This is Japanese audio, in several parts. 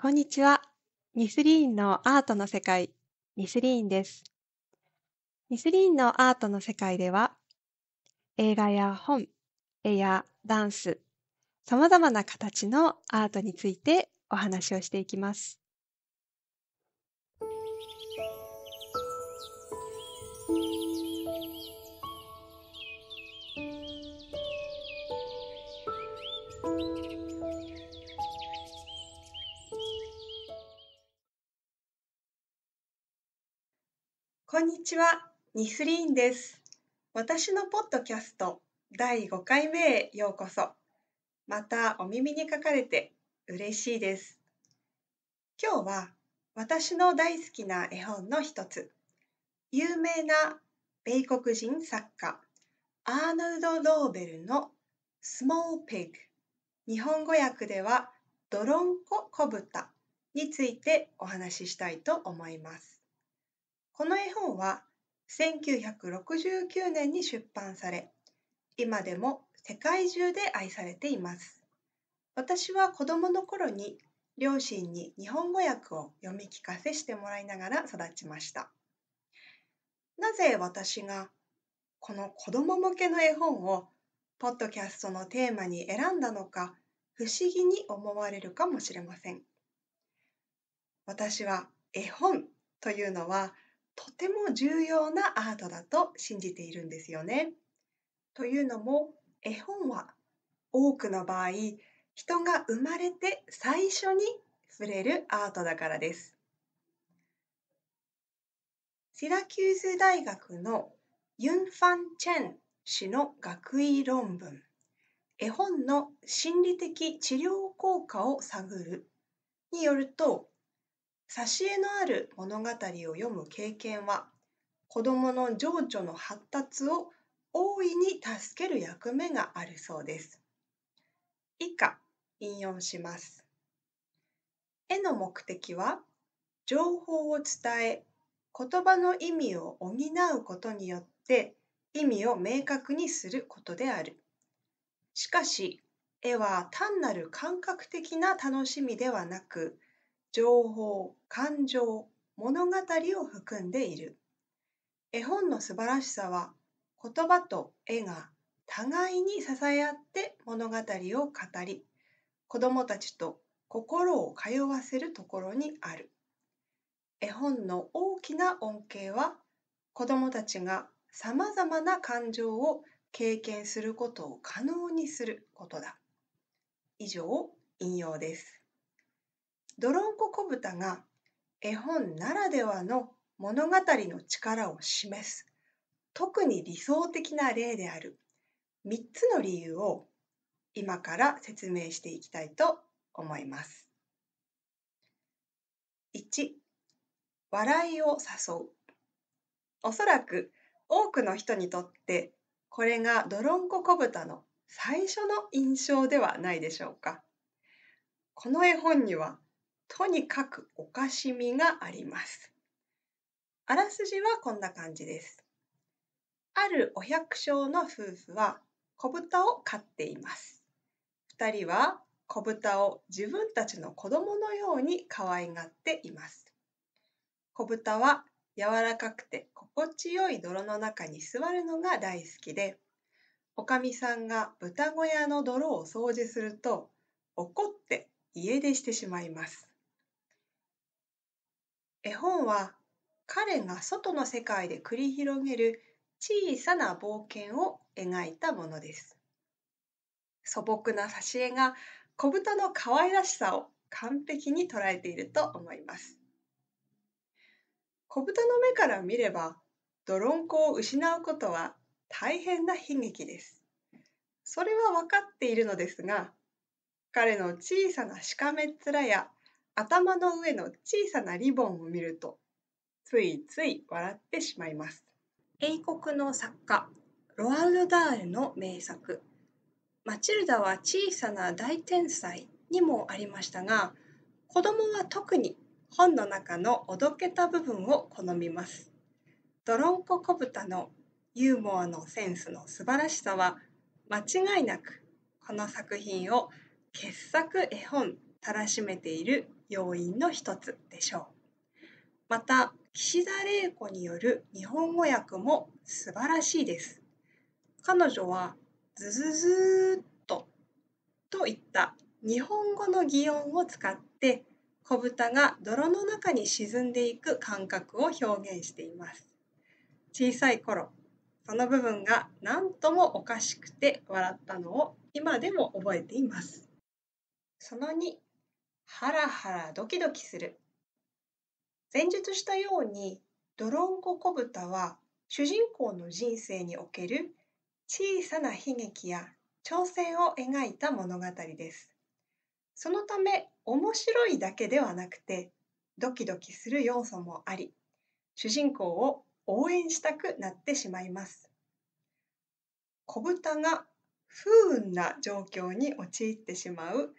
こんにちは。ニスリーンのアートの世界、ニスリーンです。ニスリーンのアートの世界では、映画や本、絵やダンス、様々な形のアートについてお話をしていきます。こんにちは、ニスリーンです。私のポッドキャスト第5回目へようこそ。またお耳に書かれて嬉しいです。今日は私の大好きな絵本の一つ、有名な米国人作家、アーノルド・ローベルのスモーペグ。日本語訳ではドロンココブタについてお話ししたいと思います。この絵本は1969年に出版され、今でも世界中で愛されています。私は子供の頃に両親に日本語訳を読み聞かせしてもらいながら育ちました。なぜ私がこの子供向けの絵本をポッドキャストのテーマに選んだのか不思議に思われるかもしれません。私は絵本というのはとても重要なアートだと信じているんですよね。というのも絵本は多くの場合人が生まれて最初に触れるアートだからです。シラキューズ大学のユン・ファン・チェン氏の学位論文絵本の心理的治療効果を探るによると挿絵のある物語を読む経験は子どもの情緒の発達を大いに助ける役目があるそうです。以下引用します。絵の目的は情報を伝え言葉の意味を補うことによって意味を明確にすることである。しかし絵は単なる感覚的な楽しみではなく情報、感情、物語を含んでいる。絵本の素晴らしさは言葉と絵が互いに支え合って物語を語り、子どもたちと心を通わせるところにある。絵本の大きな恩恵は子どもたちがさまざまな感情を経験することを可能にすることだ。以上、引用です。ドロンコ小豚が絵本ならではの物語の力を示す特に理想的な例である3つの理由を今から説明していきたいと思います。1笑いを誘うおそらく多くの人にとってこれがドロンコ小豚の最初の印象ではないでしょうか。この絵本にはとにかくおかしみがあります。あらすじはこんな感じです。あるお百姓の夫婦は子豚を飼っています。二人は子豚を自分たちの子供のように可愛がっています。子豚は柔らかくて心地よい泥の中に座るのが大好きで、おかみさんが豚小屋の泥を掃除すると怒って家出してしまいます。絵本は彼が外の世界で繰り広げる小さな冒険を描いたものです。素朴な挿絵が小豚の可愛らしさを完璧に捉えていると思います。小豚の目から見れば、泥んこを失うことは大変な悲劇です。それは分かっているのですが、彼の小さなしかめっ面や頭の上の小さなリボンを見るとついつい笑ってしまいます英国の作家ロアルダールの名作「マチルダは小さな大天才」にもありましたが子供は特に本の中のおどけた部分を好みますドロンコ小豚のユーモアのセンスの素晴らしさは間違いなくこの作品を傑作絵本たらしめている要因の一つでしょう。また、岸田玲子による日本語訳も素晴らしいです。彼女はズズズーっとといった日本語の擬音を使って小豚が泥の中に沈んでいく感覚を表現しています。小さい頃、その部分が何ともおかしくて笑ったのを今でも覚えています。その2、ハラハラドキドキする。前述したように、ドロンコ小豚は主人公の人生における小さな悲劇や挑戦を描いた物語です。そのため、面白いだけではなくて、ドキドキする要素もあり、主人公を応援したくなってしまいます。小豚が不運な状況に陥ってしまう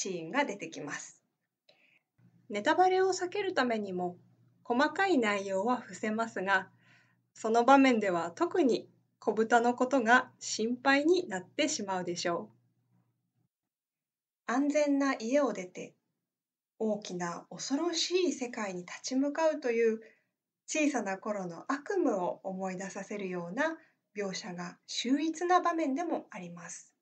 シーンが出てきます。ネタバレを避けるためにも細かい内容は伏せますがその場面では特に子豚のことが心配になってしまうでしょう。安全な家を出て大きな恐ろしい世界に立ち向かうという小さな頃の悪夢を思い出させるような描写が秀逸な場面でもあります。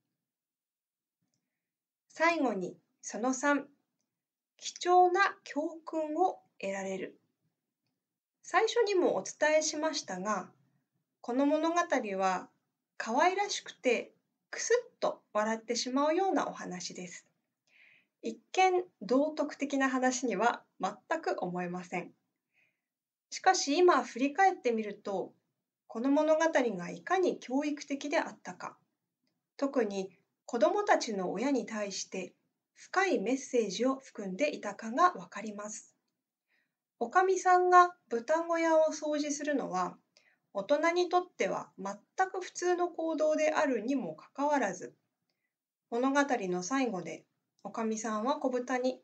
最後にその3、貴重な教訓を得られる。最初にもお伝えしましたが、この物語は可愛らしくてくすっと笑ってしまうようなお話です。一見道徳的な話には全く思えません。しかし今振り返ってみると、この物語がいかに教育的であったか、特に子供たちの親に対して深いメッセージを含んでいたかがわかります。おかみさんが豚小屋を掃除するのは大人にとっては全く普通の行動であるにもかかわらず物語の最後でおかみさんは子豚に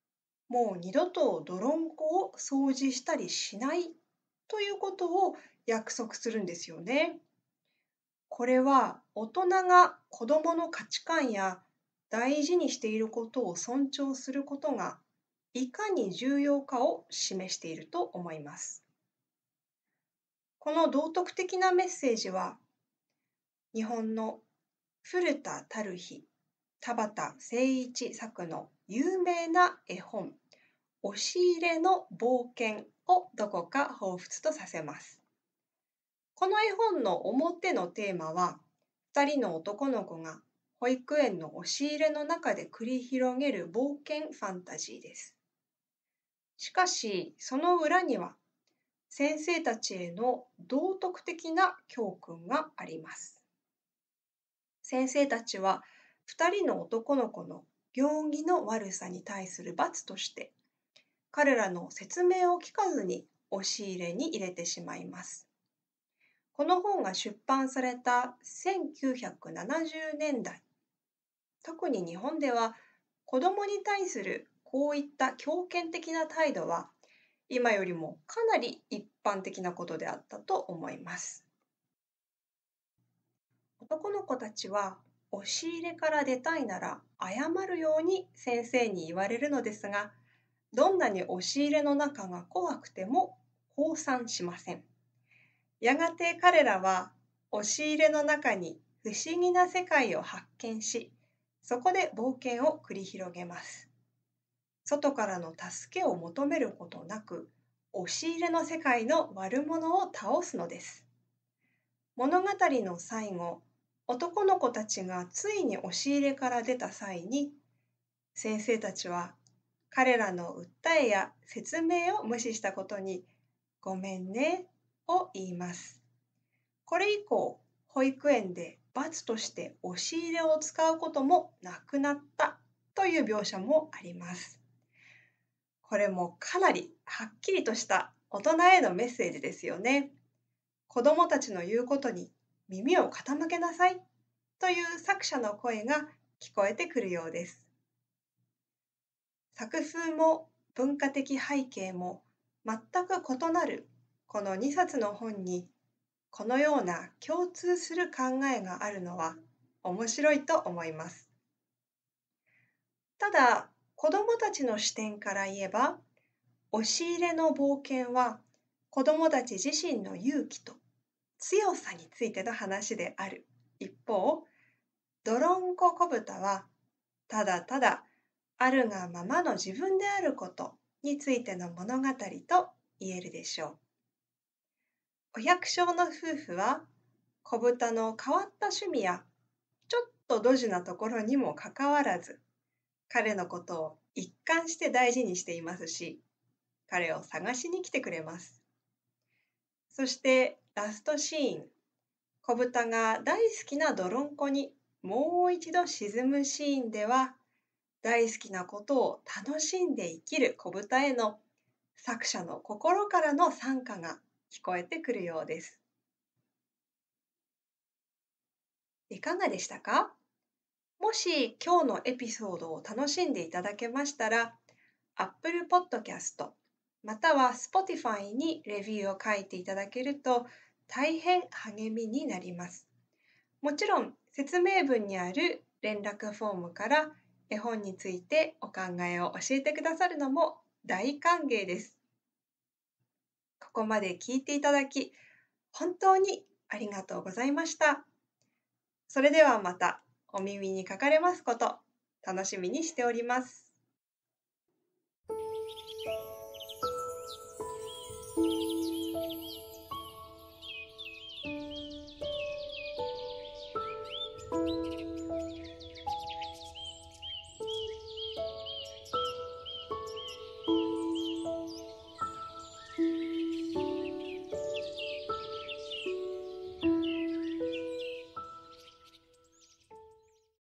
「もう二度と泥んこを掃除したりしない」ということを約束するんですよね。これは大人が子供の価値観や大事にしていることを尊重することがいかに重要かを示していると思います。この道徳的なメッセージは日本の古田たる日田畑誠一作の有名な絵本「押し入れの冒険」をどこか彷彿とさせます。この絵本の表のテーマは2人の男の子が保育園の押し入れの中で繰り広げる冒険ファンタジーです。しかし、その裏には先生たちへの道徳的な教訓があります。先生たちは2人の男の子の行儀の悪さに対する罰として彼らの説明を聞かずに押し入れに入れてしまいます。この本が出版された1970年代特に日本では子どもに対するこういった強権的な態度は今よりもかなり一般的なことであったと思います。男の子たちは押し入れから出たいなら謝るように先生に言われるのですがどんなに押し入れの中が怖くても降参しません。やがて彼らは押し入れの中に不思議な世界を発見しそこで冒険を繰り広げます。外からの助けを求めることなく、押し入れの世界の悪者を倒すのです。物語の最後、男の子たちがついに押し入れから出た際に、先生たちは彼らの訴えや説明を無視したことに、ごめんねを言います。これ以降、保育園で罰として押し入れを使うこともなくなったという描写もあります。これもかなりはっきりとした大人へのメッセージですよね。子供たちの言うことに耳を傾けなさいという作者の声が聞こえてくるようです。作風も文化的背景も全く異なるこの2冊の本にこのような共通する考えがあるのは面白いと思います。ただ、子どもたちの視点から言えば、押し入れの冒険は子どもたち自身の勇気と強さについての話である一方、ドロンコブタはただただあるがままの自分であることについての物語と言えるでしょう。お百姓の夫婦は子豚の変わった趣味やちょっとドジなところにもかかわらず彼のことを一貫して大事にしていますし彼を探しに来てくれますそしてラストシーン子豚が大好きな泥んこにもう一度沈むシーンでは大好きなことを楽しんで生きる子豚への作者の心からの参加が聞こえてくるようです。いかがでしたかもし今日のエピソードを楽しんでいただけましたら、Apple Podcast または Spotify にレビューを書いていただけると大変励みになります。もちろん説明文にある連絡フォームから絵本についてお考えを教えてくださるのも大歓迎です。ここまで聞いていただき、本当にありがとうございました。それではまたお耳にかかれますこと、楽しみにしております。